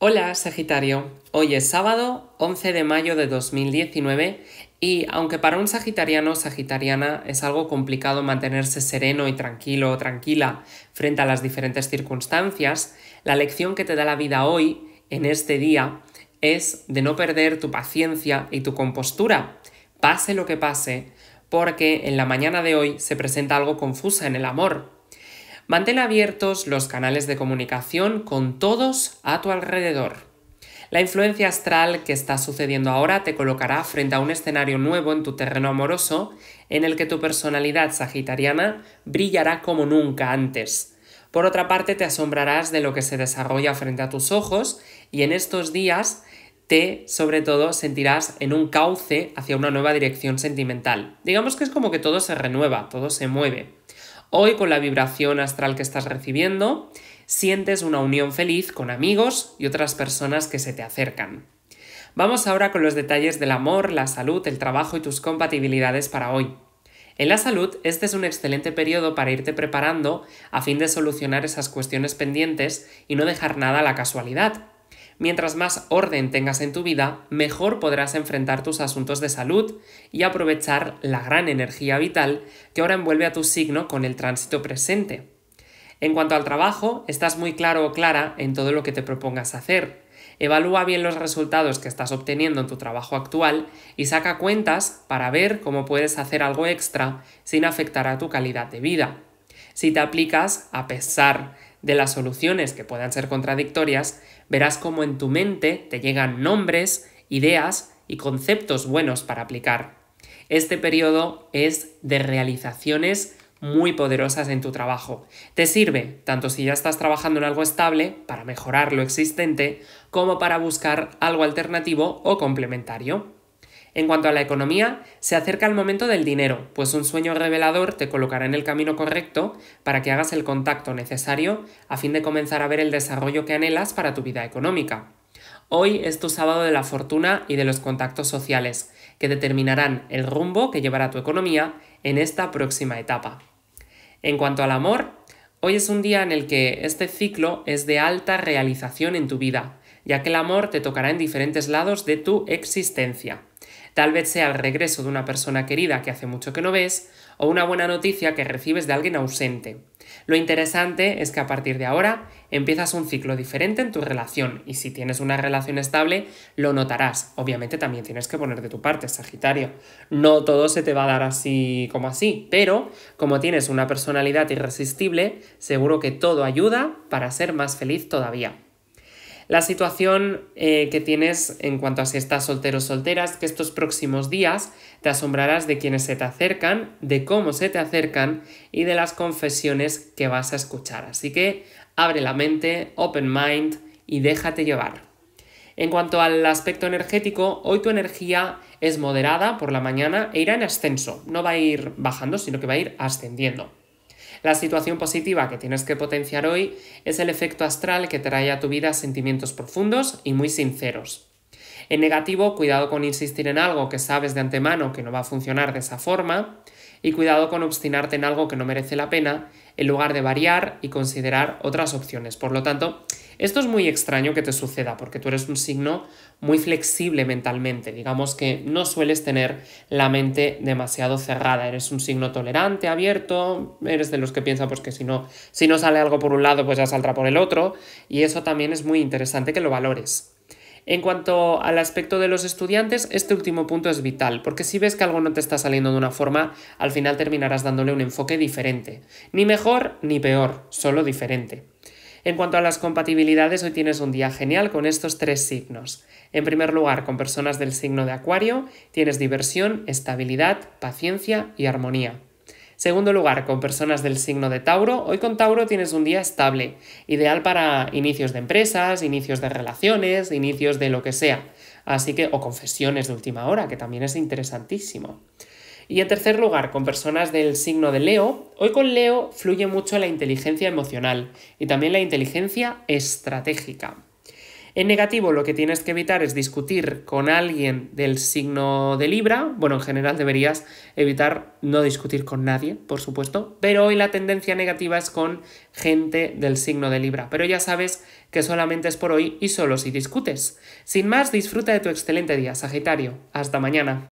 Hola Sagitario, hoy es sábado 11 de mayo de 2019 y aunque para un sagitariano o sagitariana es algo complicado mantenerse sereno y tranquilo o tranquila frente a las diferentes circunstancias, la lección que te da la vida hoy, en este día, es de no perder tu paciencia y tu compostura, pase lo que pase, porque en la mañana de hoy se presenta algo confusa en el amor, Mantén abiertos los canales de comunicación con todos a tu alrededor. La influencia astral que está sucediendo ahora te colocará frente a un escenario nuevo en tu terreno amoroso en el que tu personalidad sagitariana brillará como nunca antes. Por otra parte, te asombrarás de lo que se desarrolla frente a tus ojos y en estos días te, sobre todo, sentirás en un cauce hacia una nueva dirección sentimental. Digamos que es como que todo se renueva, todo se mueve. Hoy con la vibración astral que estás recibiendo, sientes una unión feliz con amigos y otras personas que se te acercan. Vamos ahora con los detalles del amor, la salud, el trabajo y tus compatibilidades para hoy. En la salud, este es un excelente periodo para irte preparando a fin de solucionar esas cuestiones pendientes y no dejar nada a la casualidad. Mientras más orden tengas en tu vida, mejor podrás enfrentar tus asuntos de salud y aprovechar la gran energía vital que ahora envuelve a tu signo con el tránsito presente. En cuanto al trabajo, estás muy claro o clara en todo lo que te propongas hacer. Evalúa bien los resultados que estás obteniendo en tu trabajo actual y saca cuentas para ver cómo puedes hacer algo extra sin afectar a tu calidad de vida. Si te aplicas, a pesar de las soluciones que puedan ser contradictorias, verás cómo en tu mente te llegan nombres, ideas y conceptos buenos para aplicar. Este periodo es de realizaciones muy poderosas en tu trabajo. Te sirve tanto si ya estás trabajando en algo estable para mejorar lo existente como para buscar algo alternativo o complementario. En cuanto a la economía, se acerca el momento del dinero, pues un sueño revelador te colocará en el camino correcto para que hagas el contacto necesario a fin de comenzar a ver el desarrollo que anhelas para tu vida económica. Hoy es tu sábado de la fortuna y de los contactos sociales, que determinarán el rumbo que llevará tu economía en esta próxima etapa. En cuanto al amor, hoy es un día en el que este ciclo es de alta realización en tu vida, ya que el amor te tocará en diferentes lados de tu existencia. Tal vez sea el regreso de una persona querida que hace mucho que no ves o una buena noticia que recibes de alguien ausente. Lo interesante es que a partir de ahora empiezas un ciclo diferente en tu relación y si tienes una relación estable lo notarás. Obviamente también tienes que poner de tu parte, Sagitario. No todo se te va a dar así como así, pero como tienes una personalidad irresistible, seguro que todo ayuda para ser más feliz todavía la situación eh, que tienes en cuanto a si estás soltero o soltera es que estos próximos días te asombrarás de quienes se te acercan, de cómo se te acercan y de las confesiones que vas a escuchar. Así que abre la mente, open mind y déjate llevar. En cuanto al aspecto energético, hoy tu energía es moderada por la mañana e irá en ascenso, no va a ir bajando, sino que va a ir ascendiendo. La situación positiva que tienes que potenciar hoy es el efecto astral que trae a tu vida sentimientos profundos y muy sinceros. En negativo, cuidado con insistir en algo que sabes de antemano que no va a funcionar de esa forma y cuidado con obstinarte en algo que no merece la pena en lugar de variar y considerar otras opciones. Por lo tanto, esto es muy extraño que te suceda porque tú eres un signo muy flexible mentalmente, digamos que no sueles tener la mente demasiado cerrada, eres un signo tolerante, abierto, eres de los que piensa pues que si no si no sale algo por un lado, pues ya saldrá por el otro y eso también es muy interesante que lo valores. En cuanto al aspecto de los estudiantes, este último punto es vital, porque si ves que algo no te está saliendo de una forma, al final terminarás dándole un enfoque diferente. Ni mejor ni peor, solo diferente. En cuanto a las compatibilidades, hoy tienes un día genial con estos tres signos. En primer lugar, con personas del signo de Acuario, tienes diversión, estabilidad, paciencia y armonía. Segundo lugar, con personas del signo de Tauro, hoy con Tauro tienes un día estable, ideal para inicios de empresas, inicios de relaciones, inicios de lo que sea. Así que, o confesiones de última hora, que también es interesantísimo. Y en tercer lugar, con personas del signo de Leo, hoy con Leo fluye mucho la inteligencia emocional y también la inteligencia estratégica. En negativo lo que tienes que evitar es discutir con alguien del signo de Libra. Bueno, en general deberías evitar no discutir con nadie, por supuesto, pero hoy la tendencia negativa es con gente del signo de Libra. Pero ya sabes que solamente es por hoy y solo si discutes. Sin más, disfruta de tu excelente día, Sagitario. Hasta mañana.